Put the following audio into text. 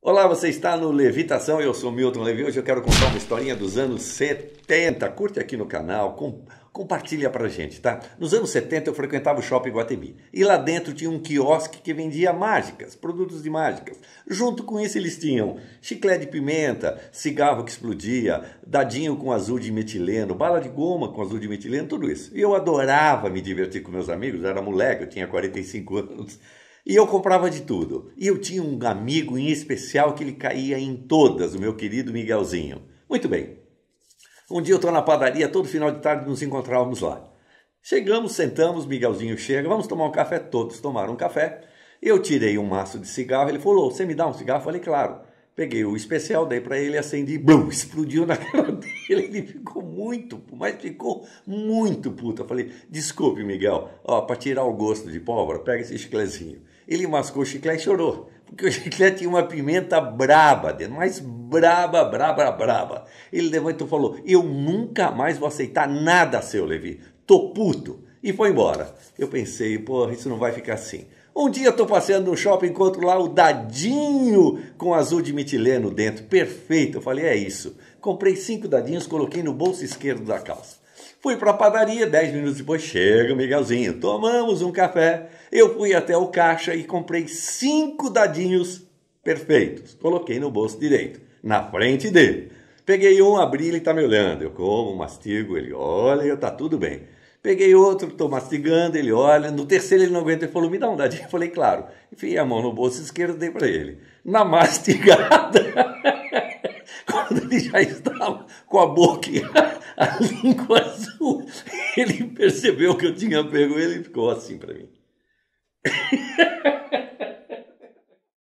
Olá, você está no Levitação, eu sou Milton Levi. Hoje eu quero contar uma historinha dos anos 70. Curte aqui no canal, com, compartilha pra gente, tá? Nos anos 70 eu frequentava o Shopping Guatemi e lá dentro tinha um quiosque que vendia mágicas, produtos de mágicas. Junto com isso eles tinham chiclete de pimenta, cigarro que explodia, dadinho com azul de metileno, bala de goma com azul de metileno, tudo isso. E eu adorava me divertir com meus amigos, era moleque, eu tinha 45 anos. E eu comprava de tudo. E eu tinha um amigo em especial que ele caía em todas, o meu querido Miguelzinho. Muito bem. Um dia eu estou na padaria, todo final de tarde nos encontrávamos lá. Chegamos, sentamos, Miguelzinho chega, vamos tomar um café. Todos tomaram um café. Eu tirei um maço de cigarro, ele falou: Você me dá um cigarro? Eu falei: Claro. Peguei o especial, dei para ele, acendi, blum, explodiu na cara dele, ele ficou muito, mas ficou muito puta. Eu falei, desculpe, Miguel, ó, para tirar o gosto de pólvora, pega esse chiclezinho. Ele mascou o chiclete e chorou, porque o chiclete tinha uma pimenta braba dentro, mas braba, braba, braba. Ele levantou e falou, eu nunca mais vou aceitar nada seu, Levi, tô puto e foi embora. Eu pensei, pô, isso não vai ficar assim. Um dia estou passeando no shopping, encontro lá o dadinho com azul de mitileno dentro. Perfeito, eu falei, é isso. Comprei cinco dadinhos, coloquei no bolso esquerdo da calça. Fui para a padaria, dez minutos depois chega o Miguelzinho. Tomamos um café. Eu fui até o caixa e comprei cinco dadinhos perfeitos. Coloquei no bolso direito, na frente dele. Peguei um, abri, ele está me olhando. Eu como, mastigo, ele olha, está tudo bem. Peguei outro, estou mastigando, ele olha. No terceiro ele não aguenta, ele falou, me dá um dadinho. Eu falei, claro. Enfim, a mão no bolso esquerdo dei para ele. Na mastigada, quando ele já estava com a boca a língua azul, ele percebeu que eu tinha pego ele e ficou assim para mim.